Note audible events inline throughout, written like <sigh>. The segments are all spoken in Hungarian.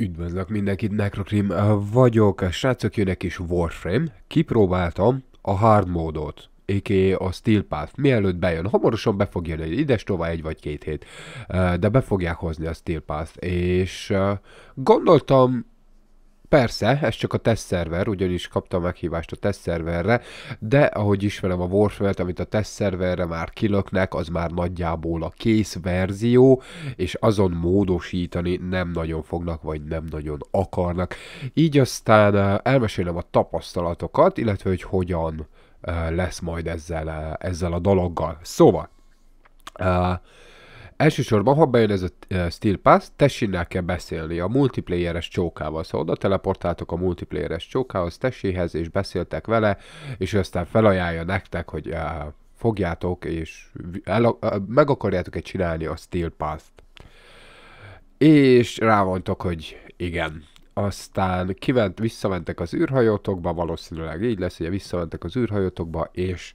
Üdvözlök mindenkit, Necrocrim vagyok. Srácok, jönnek is Warframe. Kipróbáltam a hard módot a.k.a. a Steel Path, mielőtt bejön, hamarosan be fog jönni, ides tovább egy vagy két hét, de be fogják hozni a Steel Path, és gondoltam, Persze, ez csak a tesztszerver, ugyanis kaptam meghívást a tesztszerverre, de ahogy ismerem a warframe t amit a tesztszerverre már kilöknek, az már nagyjából a kész verzió, és azon módosítani nem nagyon fognak, vagy nem nagyon akarnak. Így aztán elmesélem a tapasztalatokat, illetve hogy hogyan lesz majd ezzel, ezzel a dologgal. Szóval, uh, Elsősorban, ha bejön ez a Steel Pass, Tessinnel kell beszélni a multiplayeres csókával. Szóval oda teleportáltok a multiplayeres csókához, Tessihez, és beszéltek vele, és aztán felajánlja nektek, hogy uh, fogjátok, és el, uh, meg akarjátok egy csinálni a Steel Pass-t. És rávontok, hogy igen, aztán kivent, visszamentek az űrhajótokba, valószínűleg így lesz, hogy visszamentek az űrhajótokba, és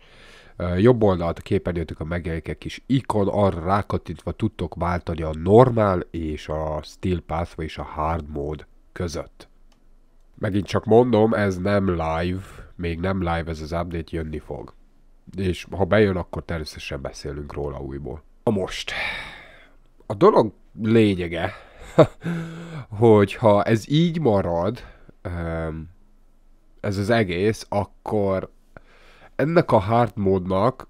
Jobb oldalt a képernyőtök a megjelenik egy kis ikon, arra rákattintva tudtok váltani a normál és a steel pathway és a hard mód között. Megint csak mondom, ez nem live, még nem live ez az update, jönni fog. És ha bejön, akkor természetesen beszélünk róla újból. A most. A dolog lényege, <laughs> hogy ha ez így marad, ez az egész, akkor ennek a hard módnak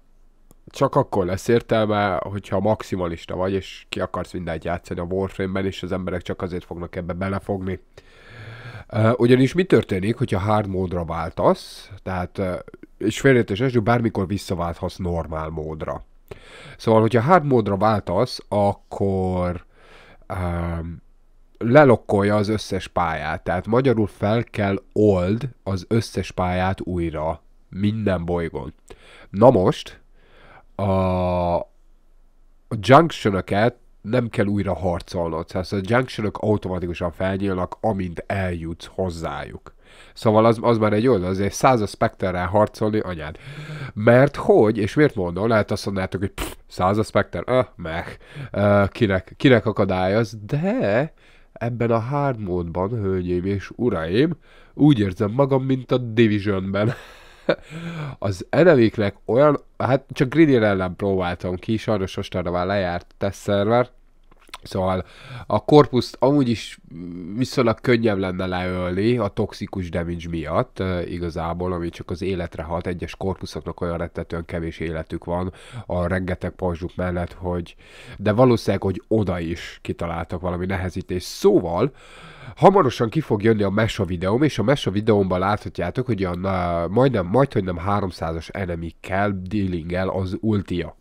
csak akkor lesz értelme, hogyha maximalista vagy, és ki akarsz mindent játszani a Warframe-ben, és az emberek csak azért fognak ebbe belefogni. Ugyanis mi történik, hogyha hard módra váltasz, tehát, és félértés bármikor visszaválthatsz normál módra. Szóval, hogyha hard módra váltasz, akkor um, lelokkolja az összes pályát. Tehát magyarul fel kell old az összes pályát újra minden bolygón. Na most, a, a junction nem kell újra harcolnod. Tehát a junction automatikusan felnyílnak, amint eljutsz hozzájuk. Szóval az, az már egy oldal, azért száz Specterrel harcolni anyád. Mert hogy, és miért mondom, lehet azt mondjátok, hogy száz Specter, öh, meg, uh, eh, kinek, kinek akadályoz, de ebben a hard módban, hölgyeim és uraim, úgy érzem magam, mint a Divisionben. <laughs> az eneméknek olyan, hát csak Grinier ellen próbáltam ki, sajnos mostanra már lejárt test szerver, Szóval a korpuszt amúgy is viszonylag könnyebb lenne leölni a toxikus damage miatt igazából, ami csak az életre hat. Egyes korpuszoknak olyan rettetően kevés életük van a rengeteg pajzsuk mellett, hogy de valószínűleg, hogy oda is kitaláltak valami nehezítés. Szóval hamarosan ki fog jönni a mesa videóm, és a mesa videómban láthatjátok, hogy a majdnem, majdhogy nem 300-as enemikkel dealing az ultia.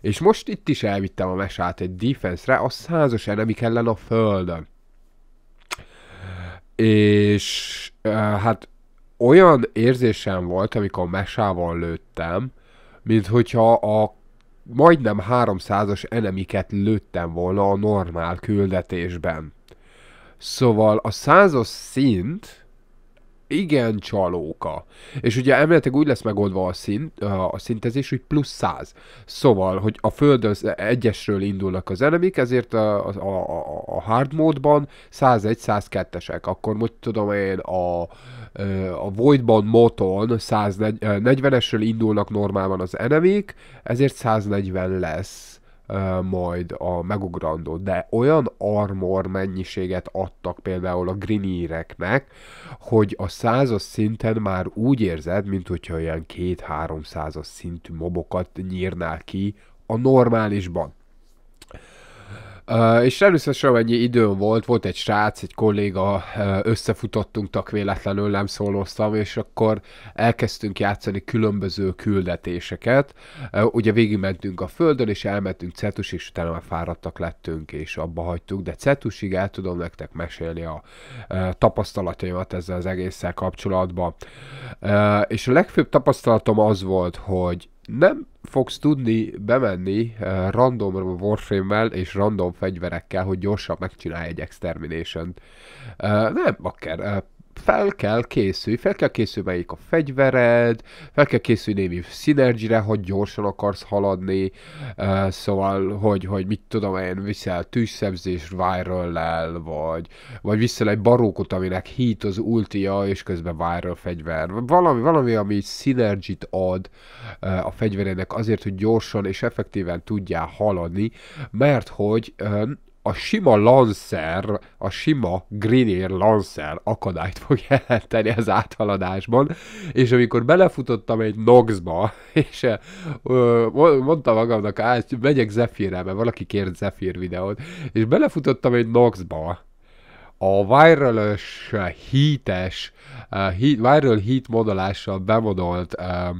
És most itt is elvittem a mesát egy defense-re, a százas enemik ellen a földön. És hát olyan érzésem volt, amikor mesával lőttem, mint hogyha a majdnem 300-as enemiket lőttem volna a normál küldetésben. Szóval a százos szint igen csalóka. És ugye elméletileg úgy lesz megoldva a, szint, a szintezés, hogy plusz 100. Szóval, hogy a földön egyesről indulnak az enemik, ezért a, a, a, a hard módban 101-102-esek. Akkor most tudom én a, a Voidban moton 140-esről indulnak normálban az enemik, ezért 140 lesz majd a megugrandó, de olyan armor mennyiséget adtak például a grinireknek, hogy a százas szinten már úgy érzed, mint hogyha olyan két-háromszázas szintű mobokat nyírnál ki a normálisban. Uh, és először egy időm volt, volt egy srác, egy kolléga, összefutottunk, tak véletlenül nem szólóztam, és akkor elkezdtünk játszani különböző küldetéseket. Uh, ugye végigmentünk a földön, és elmentünk Cetus, és utána már fáradtak lettünk, és abba hagytuk, de Cetusig el tudom nektek mesélni a uh, tapasztalataimat ezzel az egésszel kapcsolatban. És a legfőbb tapasztalatom az volt, hogy nem fogsz tudni bemenni uh, random warframe-mel és random fegyverekkel, hogy gyorsan megcsinálj egy extermination uh, eh, Nem, akár uh, fel kell készülni, fel kell készülmelyik a fegyvered, fel kell készülni némi szinergire, hogy gyorsan akarsz haladni, uh, szóval, hogy, hogy mit tudom én, viszel tűzszebzés viral vagy, vagy viszel egy barókot, aminek hit az ultia, és közben viral fegyver. Valami, valami ami szinergit ad uh, a fegyverének azért, hogy gyorsan és effektíven tudjál haladni, mert hogy uh, a sima Lancer, a sima Air Lancer akadályt fog <laughs> jelenteni az áthaladásban, és amikor belefutottam egy Noxba, <laughs> és ö, mondtam magamnak, hát megyek Zephyrrel, mert valaki kért Zephyr videót, és belefutottam egy Noxba, a viralös, hítes, uh, heat, viral heat modolással bemodolt uh,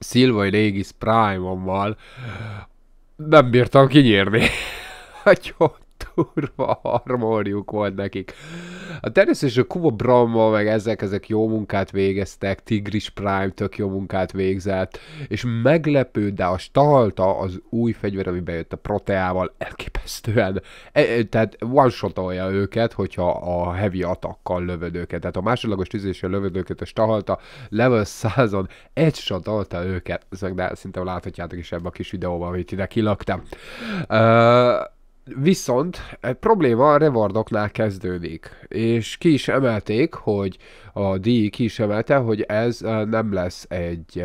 Silvai Régis Prime-ommal nem bírtam kinyírni. <laughs> nagyon turva harmóniuk volt nekik. A természetesen Kubo Brahma, meg ezek, ezek jó munkát végeztek, Tigris Prime tök jó munkát végzett, és meglepő, de a Stahalta az új fegyver, ami bejött a Proteával, elképesztően, e, e tehát one őket, hogyha a heavy atakkal lövöd őket, tehát a másodlagos tüzéssel lövöd őket a Stahalta, level 100-on egy shotolta őket, ezek de szinte láthatjátok is ebben a kis videóban, amit ide kilaktam. Uh, Viszont egy probléma a rewardoknál kezdődik, és ki is emelték, hogy a díj ki is emelte, hogy ez nem lesz egy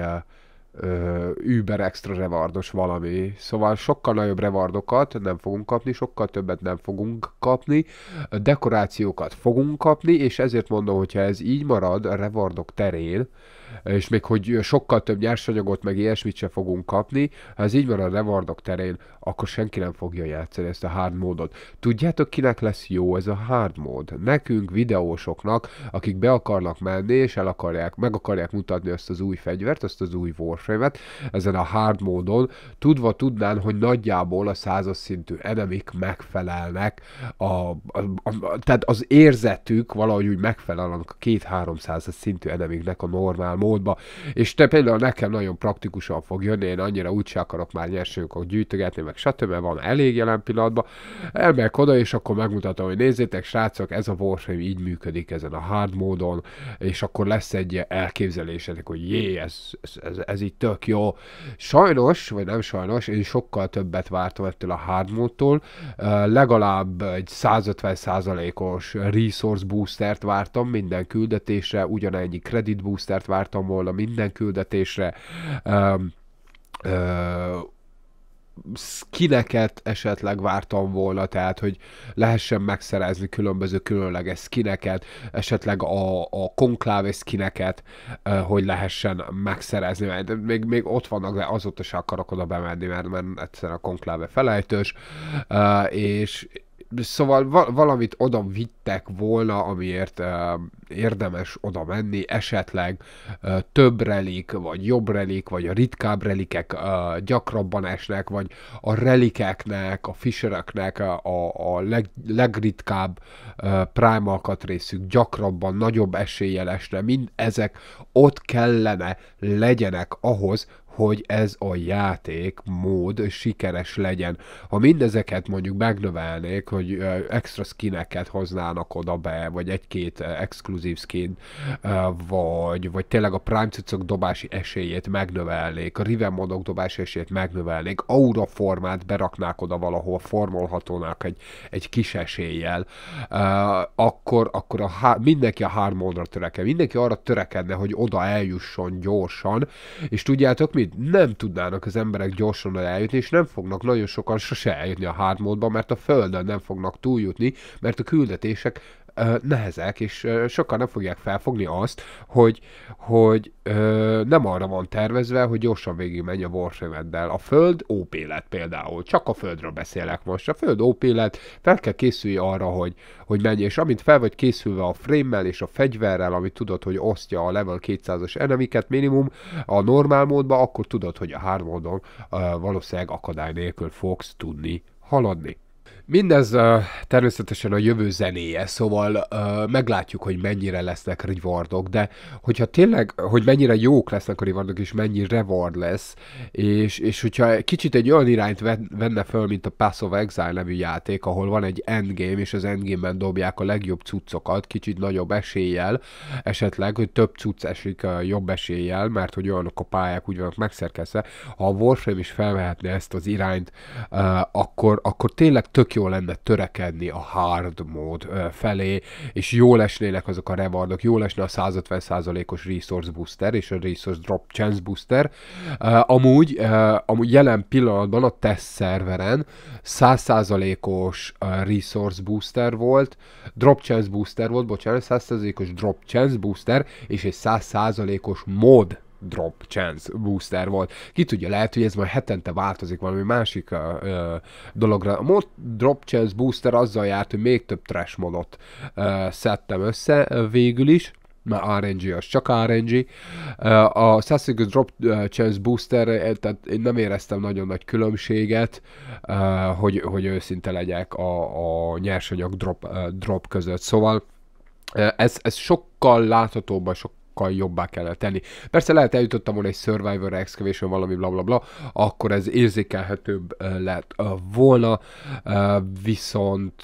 Uber extra rewardos valami. Szóval sokkal nagyobb revardokat nem fogunk kapni, sokkal többet nem fogunk kapni, dekorációkat fogunk kapni, és ezért mondom, hogyha ez így marad a revardok terén, és még hogy sokkal több nyersanyagot, meg ilyesmit sem fogunk kapni, ha ez így van a rewardok terén, akkor senki nem fogja játszani ezt a hard módot. Tudjátok, kinek lesz jó ez a hard mód? Nekünk, videósoknak, akik be akarnak menni, és el akarják, meg akarják mutatni ezt az új fegyvert, ezt az új warframe ezen a hard módon, tudva tudnán, hogy nagyjából a százas szintű enemik megfelelnek, a, a, a, a, tehát az érzetük valahogy úgy megfelel a két-háromszázas szintű enemiknek a normál módba, és te például nekem nagyon praktikusan fog jönni, én annyira úgyse akarok már nyersanyagokat gyűjtögetni, meg stb. van elég jelen pillanatban, elmegyek oda, és akkor megmutatom, hogy nézzétek, srácok, ez a Warframe így működik ezen a hard módon, és akkor lesz egy elképzelésetek, hogy jé, ez, ez, ez, ez így tök jó. Sajnos, vagy nem sajnos, én sokkal többet vártam ettől a hard módtól, legalább egy 150%-os resource boostert vártam minden küldetésre, ugyanennyi credit boostert vártam, vártam volna minden küldetésre. Um, uh, skineket esetleg vártam volna, tehát hogy lehessen megszerezni különböző különleges skineket, esetleg a, a konkláve skineket, hogy lehessen megszerezni, mert még, még ott vannak, de azóta se akarok oda bemenni, mert, mert egyszerűen a konkláve felejtős, és, szóval valamit oda vittek volna, amiért uh, érdemes oda menni, esetleg uh, több relik, vagy jobb relik, vagy a ritkább relikek uh, gyakrabban esnek, vagy a relikeknek, a fishereknek a, a leg, legritkább uh, prime alkatrészük gyakrabban, nagyobb eséllyel esne, mind ezek ott kellene legyenek ahhoz, hogy ez a játék mód sikeres legyen. Ha mindezeket mondjuk megnövelnék, hogy extra skineket hoznának oda be, vagy egy-két exkluzív skin, vagy, vagy tényleg a prime cuccok dobási esélyét megnövelnék, a riven modok dobási esélyét megnövelnék, aura formát beraknák oda valahol, formolhatónak egy, egy kis eséllyel, akkor, akkor a há- mindenki a hármódra törekedne, mindenki arra törekedne, hogy oda eljusson gyorsan, és tudjátok mi amit nem tudnának az emberek gyorsan eljutni, és nem fognak nagyon sokan sose eljutni a hard mert a földön nem fognak túljutni, mert a küldetések nehezek, és sokan nem fogják felfogni azt, hogy, hogy nem arra van tervezve, hogy gyorsan végig menj a Warframe-eddel. A Föld OP lett például, csak a Földről beszélek most. A Föld OP lett, fel kell készülni arra, hogy, hogy menj, és amint fel vagy készülve a frame-mel és a fegyverrel, amit tudod, hogy osztja a level 200-as enemiket minimum a normál módban, akkor tudod, hogy a hard módon valószínűleg akadály nélkül fogsz tudni haladni. Mindez uh, természetesen a jövő zenéje, szóval uh, meglátjuk, hogy mennyire lesznek rivardok, de hogyha tényleg, hogy mennyire jók lesznek a rivardok és mennyi reward lesz, és, és hogyha kicsit egy olyan irányt venne föl, mint a Pass of Exile nevű játék, ahol van egy endgame, és az endgame-ben dobják a legjobb cuccokat, kicsit nagyobb eséllyel, esetleg, hogy több cucc esik a jobb eséllyel, mert hogy olyanok a pályák úgy vannak megszerkeszve, ha a Warframe is felvehetne ezt az irányt, uh, akkor, akkor tényleg tök jó lenne törekedni a hard mód felé, és jól esnének azok a rewardok, jól lesne a 150%-os resource booster és a resource drop chance booster. Amúgy, amúgy jelen pillanatban a test szerveren 100%-os resource booster volt, drop chance booster volt, bocsánat, 100%-os drop chance booster, és egy 100%-os mod drop chance booster volt. Ki tudja, lehet, hogy ez majd hetente változik valami másik uh, dologra. A mod drop chance booster azzal járt, hogy még több trash modot uh, szedtem össze uh, végül is már RNG, az csak RNG. A Assassin's Drop Chance Booster, tehát én nem éreztem nagyon nagy különbséget, hogy, hogy őszinte legyek a, a nyersanyag drop, drop között. Szóval ez, ez sokkal láthatóbban, sok sokkal jobbá kellett tenni. Persze lehet eljutottam volna egy Survivor Excavation, valami bla bla bla, akkor ez érzékelhetőbb lett volna, viszont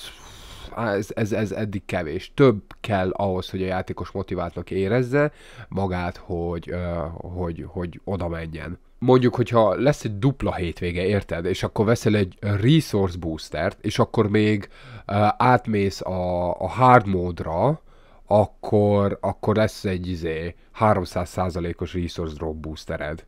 ez, ez, ez eddig kevés. Több kell ahhoz, hogy a játékos motiváltnak érezze magát, hogy, hogy, hogy oda menjen mondjuk, hogyha lesz egy dupla hétvége, érted, és akkor veszel egy resource boostert, és akkor még uh, átmész a, a hard módra, akkor, akkor lesz egy izé, 300%-os resource drop boostered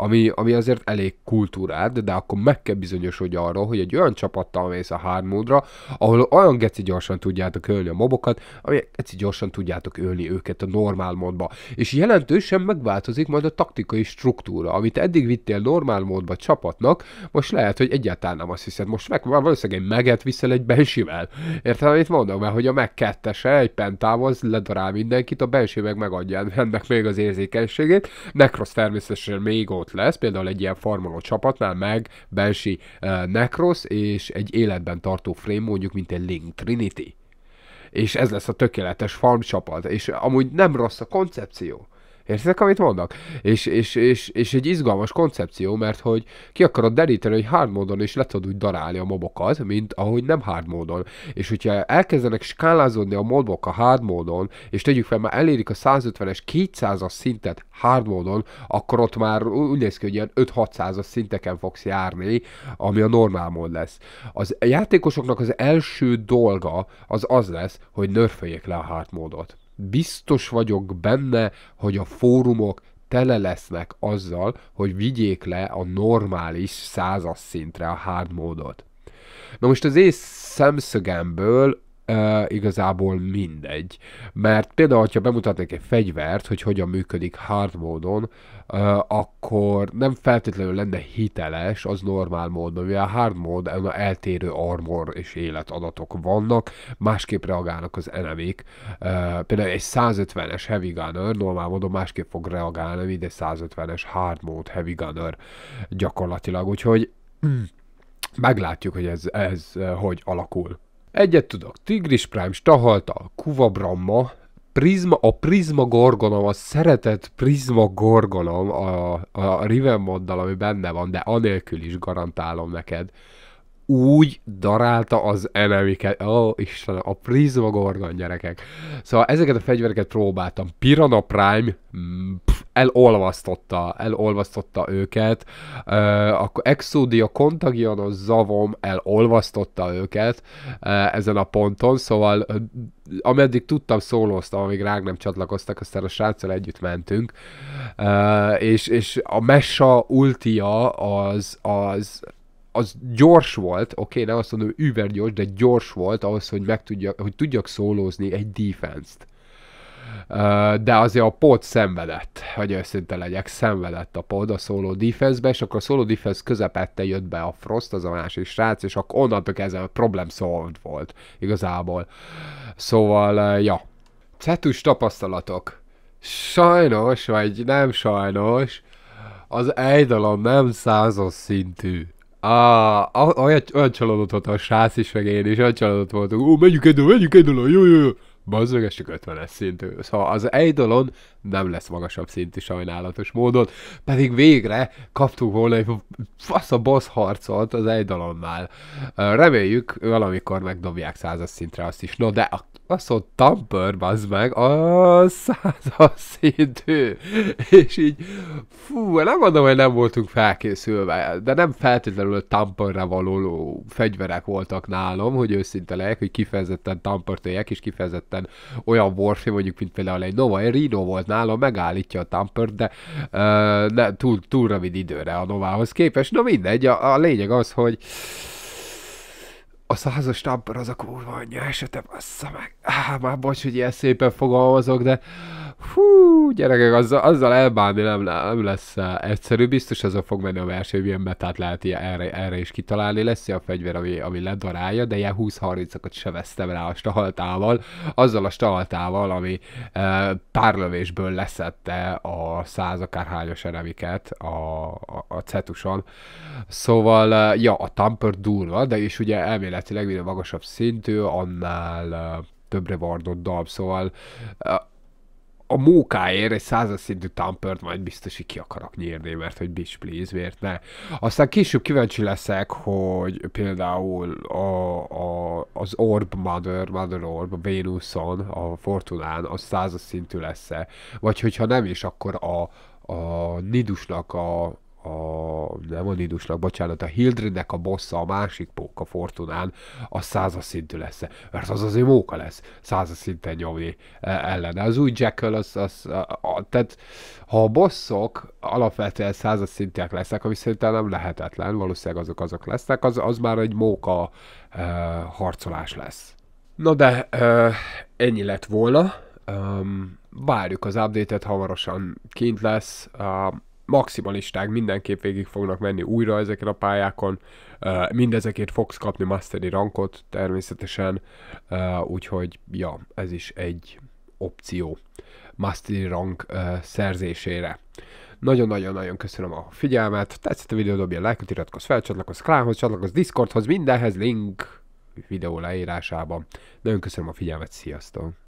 ami, ami azért elég kultúrád, de akkor meg kell bizonyosodni arról, hogy egy olyan csapattal mész a hármódra, ahol olyan geci gyorsan tudjátok ölni a mobokat, ami geci gyorsan tudjátok ölni őket a normál módba. És jelentősen megváltozik majd a taktikai struktúra, amit eddig vittél normál módba csapatnak, most lehet, hogy egyáltalán nem azt hiszed, most meg, valószínűleg egy meget viszel egy bensivel. Érted, amit mondom, mert hogy a meg kettese, egy pentával ledarál mindenkit, a bensi meg megadja ennek még az érzékenységét, Necros természetesen még ott csapat lesz, például egy ilyen farmoló csapatnál meg Bensi uh, eh, Necros és egy életben tartó frame mondjuk, mint egy Link Trinity. És ez lesz a tökéletes farm csapat, és amúgy nem rossz a koncepció. Értitek, amit mondok? És, és, és, és egy izgalmas koncepció, mert hogy ki akarod deríteni, hogy hard módon is le tudod úgy darálni a mobokat, mint ahogy nem hard módon. És hogyha elkezdenek skálázódni a mobok a hard módon, és tegyük fel, már elérik a 150-es, 200-as szintet hard módon, akkor ott már úgy néz ki, hogy ilyen 5-600-as szinteken fogsz járni, ami a normál mód lesz. Az játékosoknak az első dolga az az lesz, hogy nörföljék le a hard módot biztos vagyok benne, hogy a fórumok tele lesznek azzal, hogy vigyék le a normális százas szintre a hard módot. Na most az én szemszögemből uh, igazából mindegy. Mert például, ha bemutatnék egy fegyvert, hogy hogyan működik hard módon, uh, akkor nem feltétlenül lenne hiteles az normál módban mivel a hard mód eltérő armor és életadatok vannak, másképp reagálnak az enemik. Uh, például egy 150-es heavy gunner normál módon másképp fog reagálni, mint egy 150-es hard mód heavy gunner gyakorlatilag. Úgyhogy <clears throat> meglátjuk, hogy ez, ez hogy alakul. Egyet tudok, Tigris Prime, Stahalta, Kuva Bramma, Prisma, a Prisma Gorgonom, a szeretett Prisma Gorgonom, a, a moddal ami benne van, de anélkül is garantálom neked, úgy darálta az enemiket. Ó, oh, Istenem, a Prisma Gorgon gyerekek. Szóval ezeket a fegyvereket próbáltam. Pirana Prime, mm, pff, elolvasztotta, elolvasztotta őket, uh, akkor Exudia Contagionos zavom elolvasztotta őket uh, ezen a ponton, szóval uh, ameddig tudtam, szólóztam, amíg rá nem csatlakoztak, aztán a sráccal együtt mentünk, uh, és, és a Messa ultia az, az az gyors volt, oké, okay, nem azt mondom, übergyors, de gyors volt ahhoz, hogy meg tudja, hogy tudjak szólózni egy defense-t de azért a pod szenvedett, hogy őszinte legyek, szenvedett a pod a szóló defense és akkor a szóló defense közepette jött be a Frost, az a másik srác, és akkor onnantól kezdve a problem solved volt igazából. Szóval, ja. Cetus tapasztalatok. Sajnos, vagy nem sajnos, az dolog nem százos szintű. Ah, olyan, olyan csalódott volt a srác is, meg én is, olyan csalódott voltunk. Ó, menjünk eddől, menjünk dolog, jó, jó, jó. Bazzög, ez csak 50-es szintű. Szóval az Eidolon nem lesz magasabb szintű sajnálatos módon, pedig végre kaptuk volna egy fasz a boss harcot az Eidolonnál. Reméljük, valamikor megdobják százas szintre azt is. No, de a hogy Tamper, bazd meg, a százas szintű. És így, fú, nem mondom, hogy nem voltunk felkészülve, de nem feltétlenül a való fegyverek voltak nálam, hogy őszinte legyek, hogy kifejezetten Tumpert és kifejezetten kifejezetten olyan morfi, mondjuk, mint például egy Nova egy Rino volt nálam megállítja a tampert, de uh, ne, túl, túl rövid időre a Novához képest. Na mindegy, a, a lényeg az, hogy a százas tamper az a kurva anyja esete, bassza meg. Ah, már bocs, hogy ilyen szépen fogalmazok, de Hú, gyerekek, azzal, azzal elbánni nem, nem lesz eh, egyszerű, biztos azzal fog menni a ilyen tehát lehet ilyen, erre, erre is kitalálni, lesz a fegyver, ami, ami ledarálja, de ilyen 20-30-akat se vesztem rá a stahaltával, azzal a stahaltával, ami e, párlövésből leszette a száz akárhányos eremiket a, a, a cetuson. Szóval, eh, ja, a tamper durva, de is ugye elméletileg minden magasabb szintű, annál többre vardott dalb, szóval a mókáért egy százas szintű tampert majd biztos, hogy ki akarok nyírni, mert hogy bitch please, miért ne. Aztán később kíváncsi leszek, hogy például a, a, az Orb Mother, Mother Orb, a Vénuszon, a Fortunán, az százas szintű lesz-e. Vagy hogyha nem is, akkor a, a Nidusnak a, a nem a Nidusnak, bocsánat, a Hildrednek a bossa, a másik póka Fortunán, a százas szintű lesz. Mert az azért móka lesz százas szinten nyomni e, ellene. Az új Jackal, az, az a, a, tehát ha a bosszok alapvetően százas szintiek lesznek, ami szerintem nem lehetetlen, valószínűleg azok azok lesznek, az, az már egy móka e, harcolás lesz. Na de e, ennyi lett volna. Um, várjuk az update-et, hamarosan kint lesz maximalisták mindenképp végig fognak menni újra ezeken a pályákon, mindezekért fogsz kapni masteri rankot természetesen, úgyhogy ja, ez is egy opció masteri rank szerzésére. Nagyon-nagyon-nagyon köszönöm a figyelmet, tetszett a videó, Dobja a like iratkozz fel, csatlakozz Klánhoz, csatlakozz Discordhoz, mindenhez link videó leírásában. Nagyon köszönöm a figyelmet, sziasztok!